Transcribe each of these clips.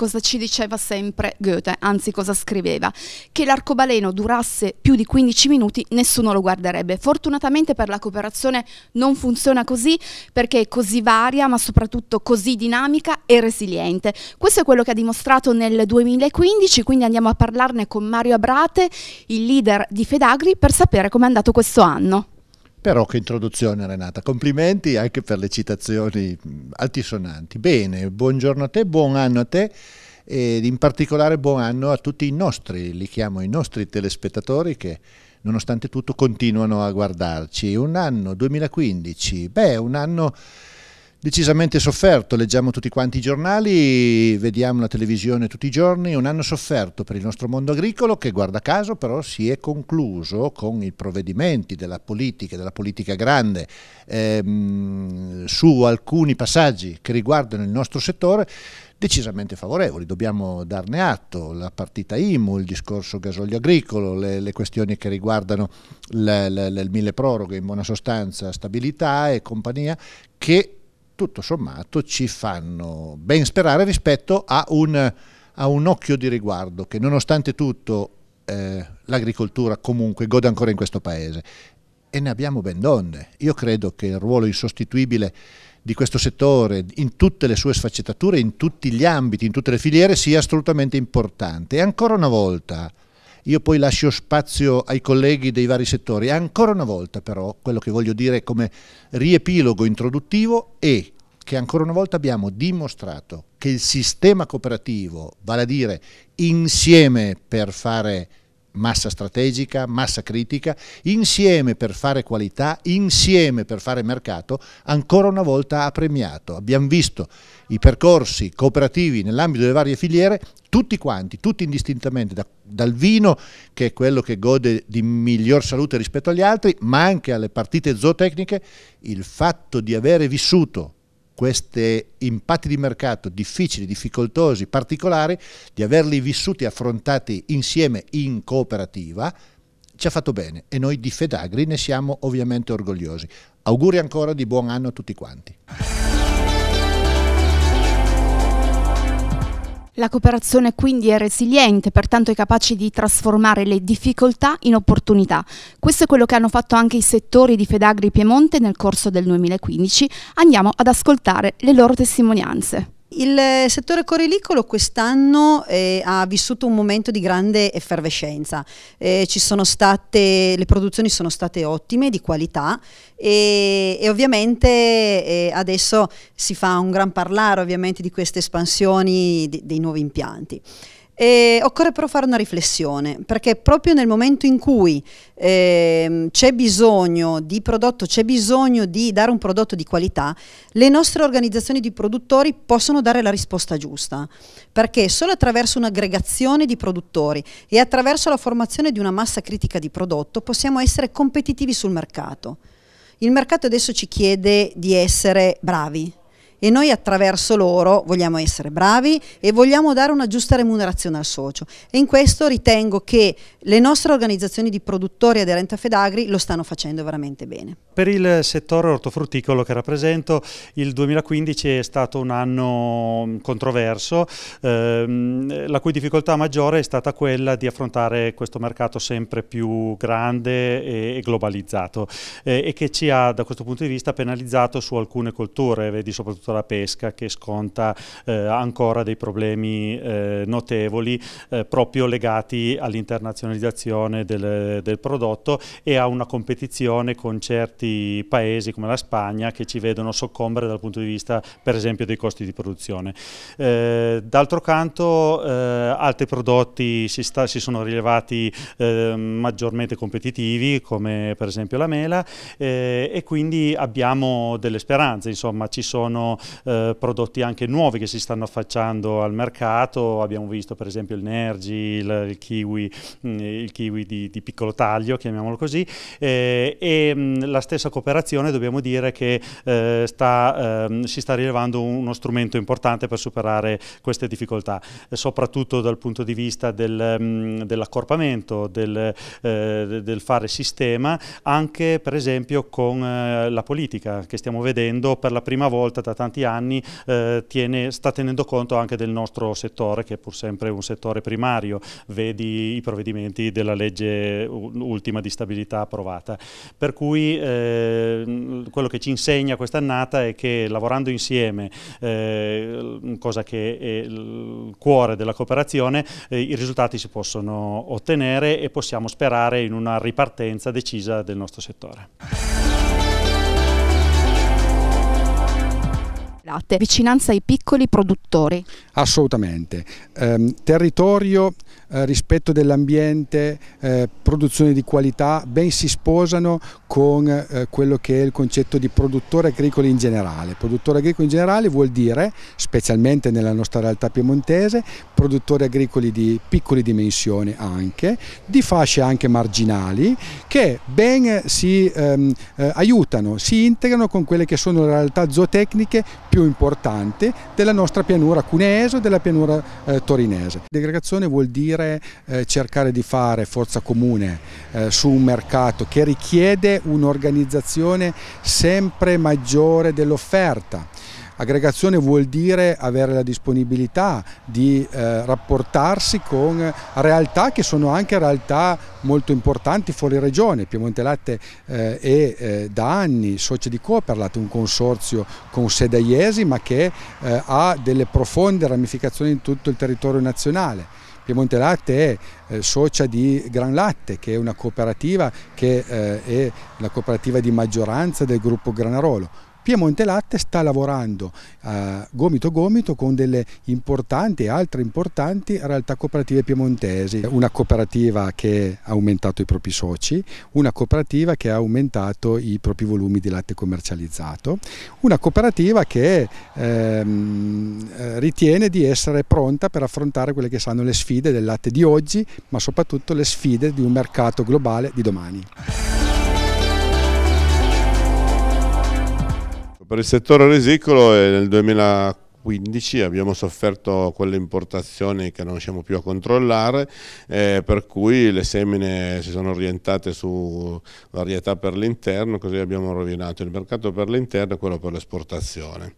cosa ci diceva sempre Goethe, anzi cosa scriveva, che l'arcobaleno durasse più di 15 minuti nessuno lo guarderebbe. Fortunatamente per la cooperazione non funziona così perché è così varia ma soprattutto così dinamica e resiliente. Questo è quello che ha dimostrato nel 2015, quindi andiamo a parlarne con Mario Abrate, il leader di Fedagri, per sapere com'è andato questo anno. Però che introduzione Renata, complimenti anche per le citazioni mm, altisonanti. Bene, buongiorno a te, buon anno a te ed in particolare buon anno a tutti i nostri, li chiamo i nostri telespettatori che nonostante tutto continuano a guardarci. Un anno 2015, beh un anno decisamente sofferto, leggiamo tutti quanti i giornali, vediamo la televisione tutti i giorni, un anno sofferto per il nostro mondo agricolo che guarda caso però si è concluso con i provvedimenti della politica, della politica grande ehm, su alcuni passaggi che riguardano il nostro settore decisamente favorevoli, dobbiamo darne atto, la partita IMU, il discorso gasolio agricolo, le, le questioni che riguardano le, le, le, il mille proroghe, in buona sostanza stabilità e compagnia, che tutto sommato ci fanno ben sperare rispetto a un, a un occhio di riguardo che nonostante tutto eh, l'agricoltura comunque gode ancora in questo paese e ne abbiamo ben donne. Io credo che il ruolo insostituibile di questo settore in tutte le sue sfaccettature, in tutti gli ambiti, in tutte le filiere sia assolutamente importante. E ancora una volta io poi lascio spazio ai colleghi dei vari settori. Ancora una volta però quello che voglio dire come riepilogo introduttivo è che ancora una volta abbiamo dimostrato che il sistema cooperativo, vale a dire insieme per fare massa strategica, massa critica, insieme per fare qualità, insieme per fare mercato, ancora una volta ha premiato. Abbiamo visto i percorsi cooperativi nell'ambito delle varie filiere, tutti quanti, tutti indistintamente, da, dal vino che è quello che gode di miglior salute rispetto agli altri, ma anche alle partite zootecniche, il fatto di avere vissuto questi impatti di mercato difficili, difficoltosi, particolari, di averli vissuti e affrontati insieme in cooperativa, ci ha fatto bene e noi di Fedagri ne siamo ovviamente orgogliosi. Auguri ancora di buon anno a tutti quanti. La cooperazione quindi è resiliente, pertanto è capace di trasformare le difficoltà in opportunità. Questo è quello che hanno fatto anche i settori di Fedagri Piemonte nel corso del 2015. Andiamo ad ascoltare le loro testimonianze. Il settore corilicolo quest'anno eh, ha vissuto un momento di grande effervescenza, eh, state, le produzioni sono state ottime, di qualità e, e ovviamente eh, adesso si fa un gran parlare di queste espansioni di, dei nuovi impianti. E occorre però fare una riflessione, perché proprio nel momento in cui eh, c'è bisogno di prodotto, c'è bisogno di dare un prodotto di qualità, le nostre organizzazioni di produttori possono dare la risposta giusta, perché solo attraverso un'aggregazione di produttori e attraverso la formazione di una massa critica di prodotto possiamo essere competitivi sul mercato. Il mercato adesso ci chiede di essere bravi, e noi attraverso loro vogliamo essere bravi e vogliamo dare una giusta remunerazione al socio e in questo ritengo che le nostre organizzazioni di produttori aderenti a Fedagri lo stanno facendo veramente bene. Per il settore ortofrutticolo che rappresento il 2015 è stato un anno controverso ehm, la cui difficoltà maggiore è stata quella di affrontare questo mercato sempre più grande e, globalizzato eh, e che ci ha da questo punto di vista penalizzato su alcune colture, vedi soprattutto piuttosto la pesca che sconta eh, ancora dei problemi eh, notevoli eh, proprio legati all'internazionalizzazione del, del, prodotto e a una competizione con certi paesi come la Spagna che ci vedono soccombere dal punto di vista per esempio dei costi di produzione. Eh, d'altro canto eh, altri prodotti si, sta, si sono rilevati eh, maggiormente competitivi come per esempio la mela e quindi abbiamo delle speranze, insomma ci sono eh, prodotti anche nuovi che si stanno affacciando al mercato, abbiamo visto per esempio il Nergi, il, il kiwi, mm, il kiwi di, di, piccolo taglio, chiamiamolo così, eh, e mm, la stessa cooperazione dobbiamo dire che eh, sta, ehm, si sta rilevando uno strumento importante per superare queste difficoltà, soprattutto dal punto di vista del, mm, dell'accorpamento, del, eh, del, fare sistema, anche per esempio con eh, la politica che stiamo vedendo per la prima volta da tanti tanti anni eh, tiene, sta tenendo conto anche del nostro settore che è pur sempre un settore primario, vedi i provvedimenti della legge ultima di stabilità approvata. Per cui eh, quello che ci insegna quest'annata è che lavorando insieme, eh, cosa che è il cuore della cooperazione, eh, i risultati si possono ottenere e possiamo sperare in una ripartenza decisa del nostro settore. Vicinanza ai piccoli produttori? Assolutamente. Eh, territorio eh, rispetto dell'ambiente, eh, produzione di qualità, ben si sposano con eh, quello che è il concetto di produttore agricolo in generale. Produttore agricolo in generale vuol dire, specialmente nella nostra realtà piemontese, produttori agricoli di piccole dimensioni anche, di fasce anche marginali, che ben si ehm, eh, aiutano, si integrano con quelle che sono le realtà zootecniche più importanti della nostra pianura cuneese o della pianura eh, torinese. Degregazione vuol dire dire eh, cercare di fare forza comune eh, su un mercato che richiede un'organizzazione sempre maggiore dell'offerta. Aggregazione vuol dire avere la disponibilità di eh, rapportarsi con realtà che sono anche realtà molto importanti fuori regione. Piemonte Latte eh, è eh, da anni socio di Cooperlat, un consorzio con sede a Iesi ma che eh, ha delle profonde ramificazioni in tutto il territorio nazionale. Piemonte Latte è eh, socia di Gran Latte, che è una cooperativa che eh, è la cooperativa di maggioranza del gruppo Granarolo. Piemonte Latte sta lavorando a eh, gomito gomito con delle importanti e altre importanti realtà cooperative piemontesi, una cooperativa che ha aumentato i propri soci, una cooperativa che ha aumentato i propri volumi di latte commercializzato, una cooperativa che ehm, eh, ritiene di essere pronta per affrontare quelle che saranno le sfide del latte di oggi, ma soprattutto le sfide di un mercato globale di domani. Per il settore risicolo eh, nel 2015 abbiamo sofferto quelle importazioni che non riusciamo più a controllare, eh, per cui le semine si sono orientate su varietà per l'interno, così abbiamo rovinato il mercato per l'interno e quello per l'esportazione.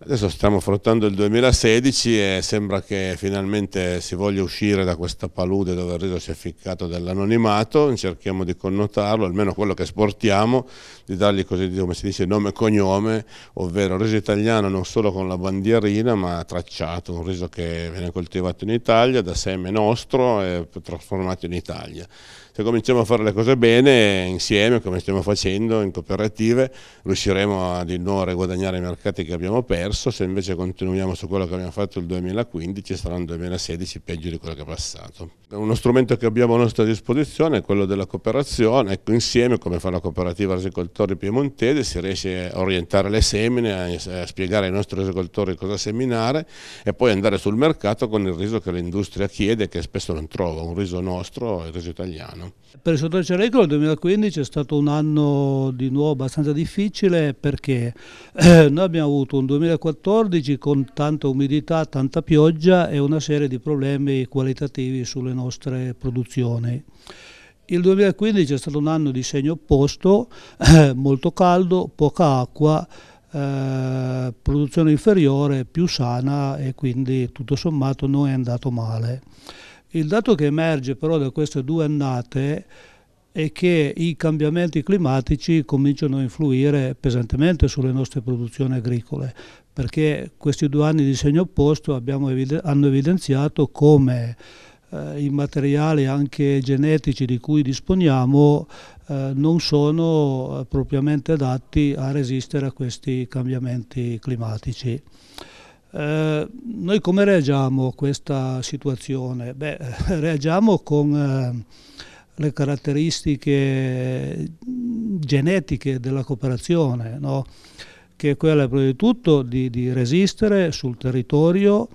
Adesso stiamo affrontando il 2016 e sembra che finalmente si voglia uscire da questa palude dove il riso si è ficcato dell'anonimato, cerchiamo di connotarlo, almeno quello che esportiamo, di dargli così come si dice nome e cognome, ovvero riso italiano non solo con la bandierina ma tracciato, un riso che viene coltivato in Italia, da seme nostro e trasformato in Italia. Se cominciamo a fare le cose bene, insieme, come stiamo facendo in cooperative, riusciremo a di nuovo a riguadagnare i mercati che abbiamo perso diverso, se invece continuiamo su quello che abbiamo fatto il 2015 sarà un 2016 peggio di quello che è passato. Uno strumento che abbiamo a nostra disposizione è quello della cooperazione, ecco insieme come fa la cooperativa agricoltori piemontese si riesce a orientare le semine, a, spiegare ai nostri agricoltori cosa seminare e poi andare sul mercato con il riso che l'industria chiede che spesso non trova, un riso nostro, il riso italiano. Per il settore agricolo il 2015 è stato un anno di nuovo abbastanza difficile perché eh, noi abbiamo avuto un 2015 2014 con tanta umidità, tanta pioggia e una serie di problemi qualitativi sulle nostre produzioni. Il 2015 è stato un anno di segno opposto, eh, molto caldo, poca acqua, eh, produzione inferiore, più sana e quindi tutto sommato non è andato male. Il dato che emerge però da queste due annate è che i cambiamenti climatici cominciano a influire pesantemente sulle nostre produzioni agricole perché questi due anni di segno opposto eviden hanno evidenziato come eh, i materiali anche genetici di cui disponiamo eh, non sono eh, propriamente adatti a resistere a questi cambiamenti climatici. Eh, noi come reagiamo a questa situazione? Beh, reagiamo con eh, le caratteristiche genetiche della cooperazione. No? che è quella prima di tutto di, di resistere sul territorio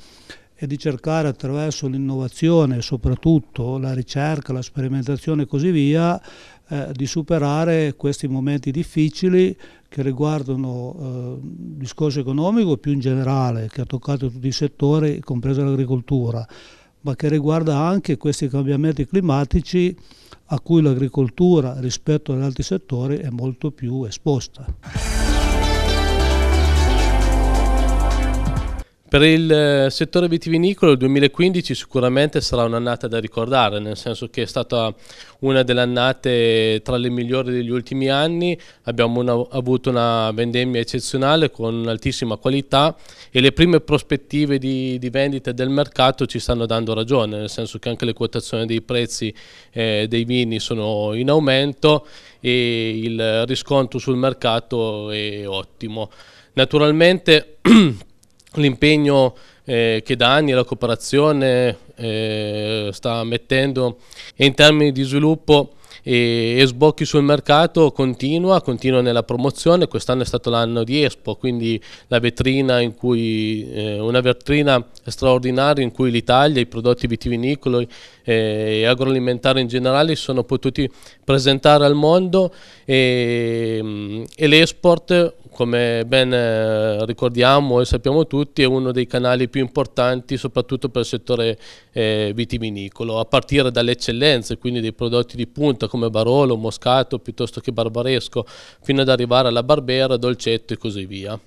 e di cercare attraverso l'innovazione, soprattutto la ricerca, la sperimentazione e così via, eh, di superare questi momenti difficili che riguardano eh, il discorso economico più in generale, che ha toccato tutti i settori, compresa l'agricoltura, ma che riguarda anche questi cambiamenti climatici a cui l'agricoltura rispetto agli altri settori è molto più esposta. Per il eh, settore vitivinicolo il 2015 sicuramente sarà un'annata da ricordare, nel senso che è stata una delle annate tra le migliori degli ultimi anni, abbiamo una, avuto una vendemmia eccezionale con altissima qualità e le prime prospettive di, di vendita del mercato ci stanno dando ragione, nel senso che anche le quotazioni dei prezzi eh, dei vini sono in aumento e il riscontro sul mercato è ottimo. Naturalmente l'impegno eh, che da anni la cooperazione eh, sta mettendo in termini di sviluppo e, e, sbocchi sul mercato continua, continua nella promozione, quest'anno è stato l'anno di Expo, quindi la vetrina in cui, eh, una vetrina straordinaria in cui l'Italia, i prodotti vitivinicoli eh, e agroalimentari in generale sono potuti presentare al mondo e, mm, e l'export come ben eh, ricordiamo e sappiamo tutti, è uno dei canali più importanti soprattutto per il settore eh, vitivinicolo, a partire dalle eccellenze, quindi dei prodotti di punta come Barolo, Moscato piuttosto che Barbaresco, fino ad arrivare alla Barbera, Dolcetto e così via.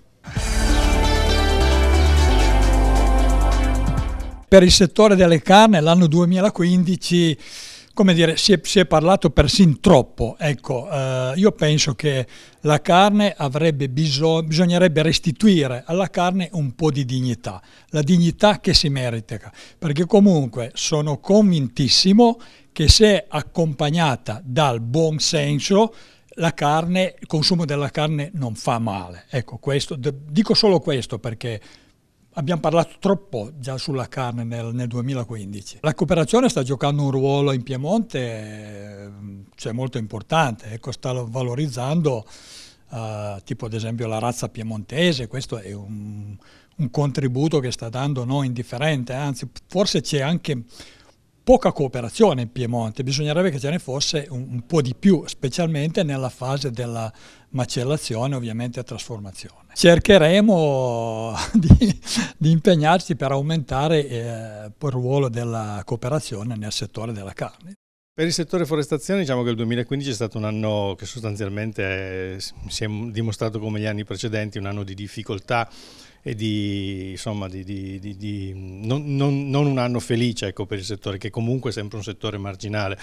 Per il settore delle carne l'anno 2015 come dire, si è, si è parlato persin troppo. Ecco, eh, io penso che la carne avrebbe bisogno, bisognerebbe restituire alla carne un po' di dignità, la dignità che si merita, perché comunque sono convintissimo che se accompagnata dal buon senso, carne, il consumo della carne non fa male. Ecco, questo, dico solo questo perché Abbiamo parlato troppo già sulla carne nel, nel, 2015. La cooperazione sta giocando un ruolo in Piemonte eh, cioè molto importante, ecco, sta valorizzando eh, tipo ad esempio la razza piemontese, questo è un, un contributo che sta dando non indifferente, anzi forse c'è anche poca cooperazione in Piemonte, bisognerebbe che ce ne fosse un, un po' di più, specialmente nella fase della macellazione, ovviamente a trasformazione. Cercheremo di, di impegnarci per aumentare eh, il ruolo della cooperazione nel settore della carne. Per il settore forestazione diciamo che il 2015 è stato un anno che sostanzialmente è, si è dimostrato come gli anni precedenti, un anno di difficoltà e di, insomma, di, di, di non, non, non, un anno felice ecco, per il settore, che comunque è sempre un settore marginale.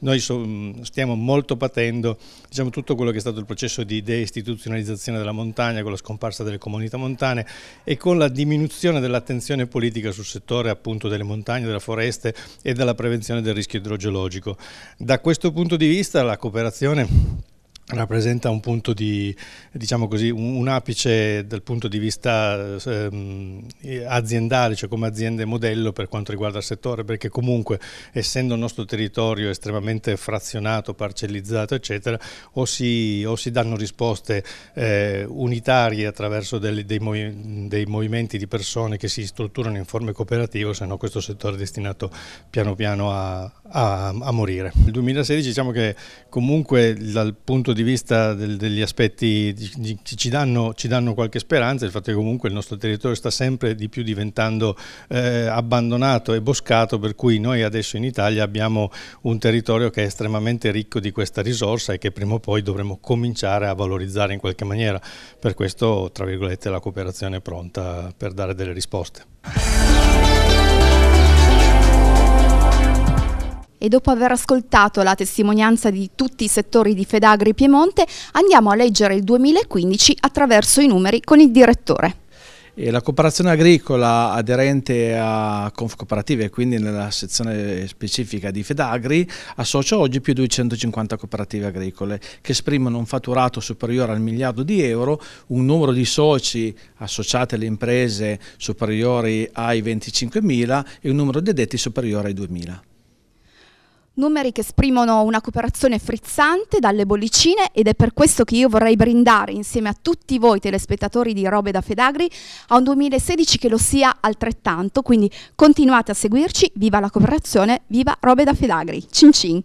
Noi so, mm, stiamo molto patendo diciamo, tutto quello che è stato il processo di deistituzionalizzazione della montagna, con la scomparsa delle comunità montane e con la diminuzione dell'attenzione politica sul settore appunto, delle montagne, della foreste e della prevenzione del rischio idrogeologico. Da questo punto di vista la cooperazione rappresenta un punto di, diciamo così, un, apice dal punto di vista ehm, aziendale, cioè come aziende modello per quanto riguarda il settore, perché comunque essendo il nostro territorio estremamente frazionato, parcellizzato, eccetera, o si, o si danno risposte eh, unitarie attraverso dei, dei, movi dei, movimenti di persone che si strutturano in forme cooperative, se no questo settore è destinato piano piano a, a, a morire. Il 2016 diciamo che comunque dal punto di di vista del, degli aspetti che ci danno, ci danno, qualche speranza, il fatto che comunque il nostro territorio sta sempre di più diventando eh, abbandonato e boscato, per cui noi adesso in Italia abbiamo un territorio che è estremamente ricco di questa risorsa e che prima o poi dovremo cominciare a valorizzare in qualche maniera. Per questo, tra virgolette, la cooperazione è pronta per dare delle risposte. e dopo aver ascoltato la testimonianza di tutti i settori di Fedagri Piemonte andiamo a leggere il 2015 attraverso i numeri con il direttore. E la cooperazione agricola aderente a Confcooperative, quindi nella sezione specifica di Fedagri, associa oggi più di 250 cooperative agricole che esprimono un fatturato superiore al miliardo di euro, un numero di soci associati alle imprese superiori ai 25.000 e un numero di addetti superiore ai 2.000. Numeri che esprimono una cooperazione frizzante dalle bollicine ed è per questo che io vorrei brindare insieme a tutti voi telespettatori di Robe da Fedagri a un 2016 che lo sia altrettanto, quindi continuate a seguirci, viva la cooperazione, viva Robe da Fedagri, cin cin!